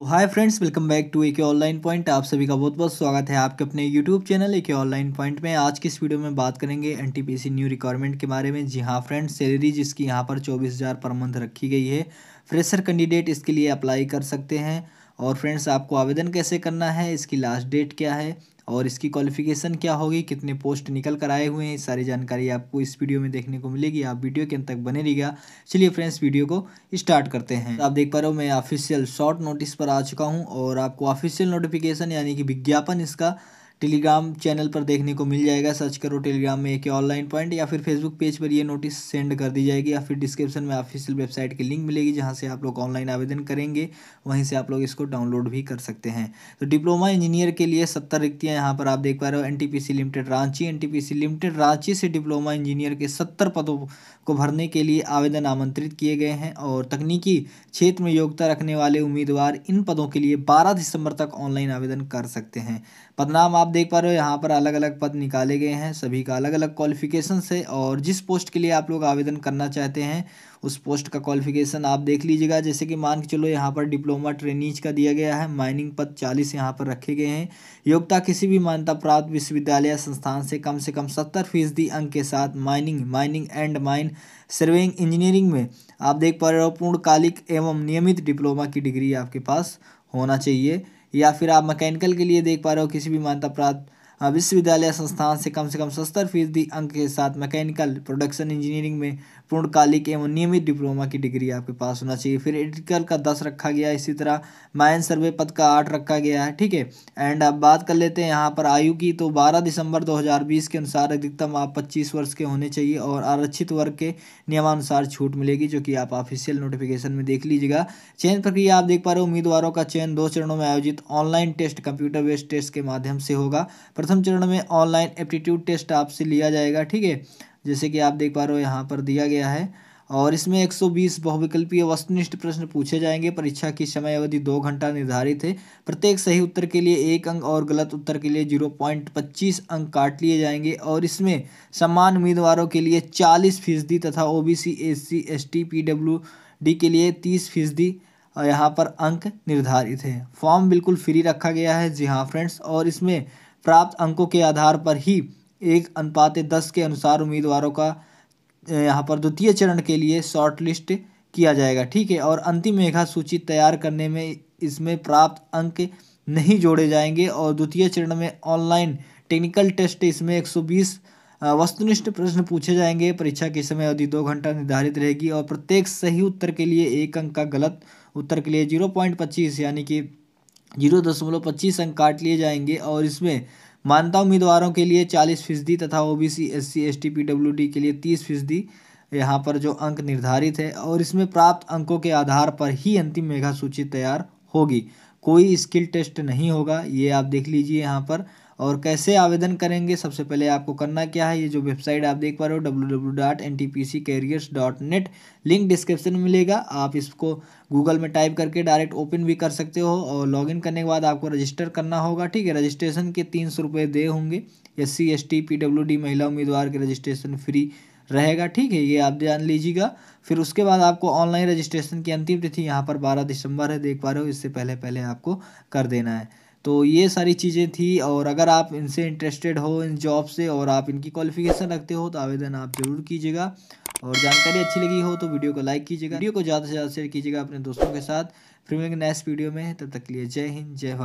तो hi friends welcome back to a online point आप सभी का बहुत बहुत स्वागत है आपके अपने यूट्यूब चैनल ए के ऑनलाइन पॉइंट में आज की इस वीडियो में बात करेंगे एनटीपीसी न्यू रिक्वायरमेंट के बारे में जी हाँ फ्रेंड्स सैलरी जिसकी यहाँ पर चौबीस हज़ार पर मंथ रखी गई है फ्रेशर कैंडिडेट इसके लिए अप्लाई कर सकते हैं और फ्रेंड्स आपको आवेदन कैसे करना है इसकी लास्ट डेट क्या है और इसकी क्वालिफिकेशन क्या होगी कितने पोस्ट निकल कर आए हुए हैं सारी जानकारी आपको इस वीडियो में देखने को मिलेगी आप वीडियो के अंत तक बने रहिएगा चलिए फ्रेंड्स वीडियो को स्टार्ट करते हैं आप देख पा रहे हो मैं ऑफिशियल शॉर्ट नोटिस पर आ चुका हूँ और आपको ऑफिशियल नोटिफिकेशन यानी कि विज्ञापन इसका टेलीग्राम चैनल पर देखने को मिल जाएगा सर्च करो टेलीग्राम में एक ऑनलाइन पॉइंट या फिर फेसबुक पेज पर ये नोटिस सेंड कर दी जाएगी या फिर डिस्क्रिप्शन में ऑफिशियल वेबसाइट की लिंक मिलेगी जहाँ से आप लोग ऑनलाइन आवेदन करेंगे वहीं से आप लोग इसको डाउनलोड भी कर सकते हैं तो डिप्लोमा इंजीनियर के लिए सत्तर रिक्तियाँ यहाँ पर आप देख पा रहे हो N limited Ranchi N limited Ranchi से डिप्लोमा इंजीनियर के सत्तर पदों को भरने के लिए आवेदन आमंत्रित किए गए हैं और तकनीकी क्षेत्र में योग्यता रखने वाले उम्मीदवार इन पदों के लिए बारह दिसंबर तक ऑनलाइन आवेदन कर सकते हैं पदनाम आप आप देख पा रहे हो यहाँ पर अलग अलग पद निकाले गए हैं सभी का अलग अलग क्वालिफिकेशन है और जिस पोस्ट के लिए आप लोग आवेदन करना चाहते हैं उस पोस्ट का क्वालिफिकेशन आप देख लीजिएगा जैसे कि मान के चलो यहाँ पर डिप्लोमा ट्रेनीज का दिया गया है माइनिंग पद चालीस यहाँ पर रखे गए हैं योग्यता किसी भी मान्यता प्राप्त विश्वविद्यालय संस्थान से कम से कम सत्तर फीसदी अंक के साथ mining mining and mine surveying engineering में आप देख पा रहे हो पूर्णकालिक एवं नियमित डिप्लोमा की डिग्री आपके पास होना चाहिए या फिर आप मैकेनिकल के लिए देख पा रहे हो किसी भी मान्यता प्राप्त हाँ, विश्वविद्यालय संस्थान से कम से कम सत्तर फीसदी अंक के साथ मैकेनिकल प्रोडक्शन इंजीनियरिंग में पूर्णकालिक एवं नियमित डिप्लोमा की डिग्री आपके पास होना चाहिए फिर एडिटिकल का दस रखा गया इसी तरह माइन सर्वे पद का आठ रखा गया है ठीक है एंड अब बात कर लेते हैं यहाँ पर आयु की तो बारह दिसंबर दो के अनुसार अधिकतम आप पच्चीस वर्ष के होने चाहिए और आरक्षित वर्ग के नियमानुसार छूट मिलेगी जो कि आप ऑफिशियल नोटिफिकेशन में देख लीजिएगा चयन प्रक्रिया आप देख पा रहे हो उम्मीदवारों का चयन दो चरणों में आयोजित online test computer based test के माध्यम से होगा प्रथम चरण में ऑनलाइन एप्टीट्यूड टेस्ट आपसे लिया जाएगा ठीक है जैसे कि आप देख पा रहे हो यहाँ पर दिया गया है और इसमें 120 बहुविकल्पीय वस्तुनिष्ठ प्रश्न पूछे जाएंगे परीक्षा की समय अवधि दो घंटा निर्धारित है प्रत्येक सही उत्तर के लिए एक अंक और गलत उत्तर के लिए 0.25 अंक काट लिए जाएंगे और इसमें समान उम्मीदवारों के लिए 40 फीसदी तथा O B C S C S T P W D के लिए 30 फीसदी यहाँ पर अंक निर्धारित है फॉर्म बिल्कुल फ्री रखा गया है जी हाँ फ्रेंड्स और इसमें प्राप्त अंकों के आधार पर ही एक अनुपात दस के अनुसार उम्मीदवारों का यहाँ पर द्वितीय चरण के लिए शॉर्ट लिस्ट किया जाएगा ठीक है और अंतिम मेघा सूची तैयार करने में इसमें प्राप्त अंक नहीं जोड़े जाएंगे और द्वितीय चरण में ऑनलाइन टेक्निकल टेस्ट इसमें 120 वस्तुनिष्ठ प्रश्न पूछे जाएंगे परीक्षा के समय अवधि दो घंटा निर्धारित रहेगी और प्रत्येक सही उत्तर के लिए एक अंक का गलत उत्तर के लिए जीरो पॉइंट पच्चीस यानी कि जीरो दशमलव पच्चीस अंक काट लिए जाएंगे और इसमें मानता उम्मीदवारों के लिए चालीस फीसदी तथा O B C S C S T P W D के लिए तीस फीसदी यहाँ पर जो अंक निर्धारित है और इसमें प्राप्त अंकों के आधार पर ही अंतिम मेघा सूची तैयार होगी कोई स्किल टेस्ट नहीं होगा ये आप देख लीजिए यहाँ पर और कैसे आवेदन करेंगे सबसे पहले आपको करना क्या है ये जो वेबसाइट आप देख पा रहे हो W W dot N T P C careers dot net link description में मिलेगा आप इसको गूगल में टाइप करके डायरेक्ट ओपन भी कर सकते हो और लॉगिन करने के बाद आपको रजिस्टर करना होगा ठीक है रजिस्ट्रेशन के तीन सौ रुपये दे होंगे S C S T P W D महिला उम्मीदवार के रजिस्ट्रेशन फ्री रहेगा ठीक है ये आप जान लीजिएगा फिर उसके बाद आपको ऑनलाइन रजिस्ट्रेशन की अंतिम तिथि यहाँ पर बारह दिसंबर है देख पा रहे हो इससे पहले पहले आपको कर देना है तो ये सारी चीज़ें थी और अगर आप इनसे इंटरेस्टेड हो इन जॉब से और आप इनकी क्वालिफिकेशन रखते हो तो आवेदन आप ज़रूर कीजिएगा और जानकारी अच्छी लगी हो तो वीडियो को लाइक कीजिएगा वीडियो को ज़्यादा से ज़्यादा शेयर कीजिएगा अपने दोस्तों के साथ फिर मिलेंगे नेक्स्ट वीडियो में तब तक के लिए जय हिंद जय भारत